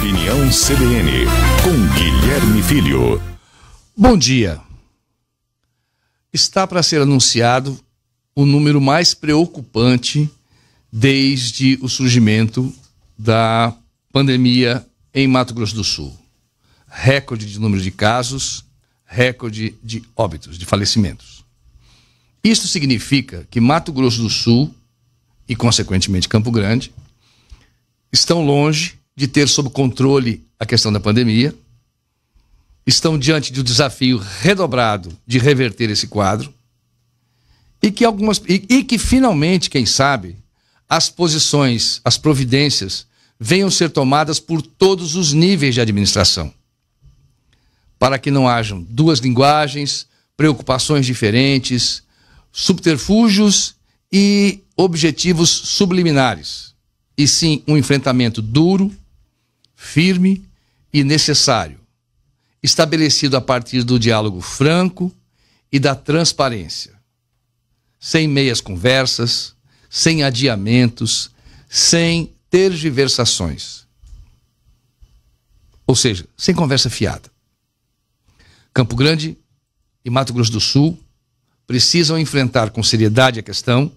Opinião CBN, com Guilherme Filho. Bom dia. Está para ser anunciado o número mais preocupante desde o surgimento da pandemia em Mato Grosso do Sul. Recorde de número de casos, recorde de óbitos, de falecimentos. Isso significa que Mato Grosso do Sul e, consequentemente, Campo Grande estão longe de ter sob controle a questão da pandemia, estão diante de um desafio redobrado de reverter esse quadro e que algumas e, e que finalmente, quem sabe, as posições, as providências venham ser tomadas por todos os níveis de administração, para que não hajam duas linguagens, preocupações diferentes, subterfúgios e objetivos subliminares, e sim um enfrentamento duro, firme e necessário, estabelecido a partir do diálogo franco e da transparência. Sem meias conversas, sem adiamentos, sem tergiversações. Ou seja, sem conversa fiada. Campo Grande e Mato Grosso do Sul precisam enfrentar com seriedade a questão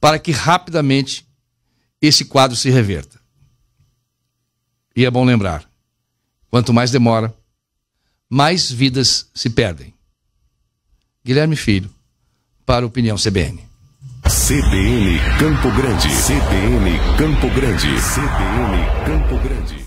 para que rapidamente esse quadro se reverta. E é bom lembrar: quanto mais demora, mais vidas se perdem. Guilherme Filho, para a Opinião CBN. CBN Campo Grande. CBN Campo Grande. CBN Campo Grande.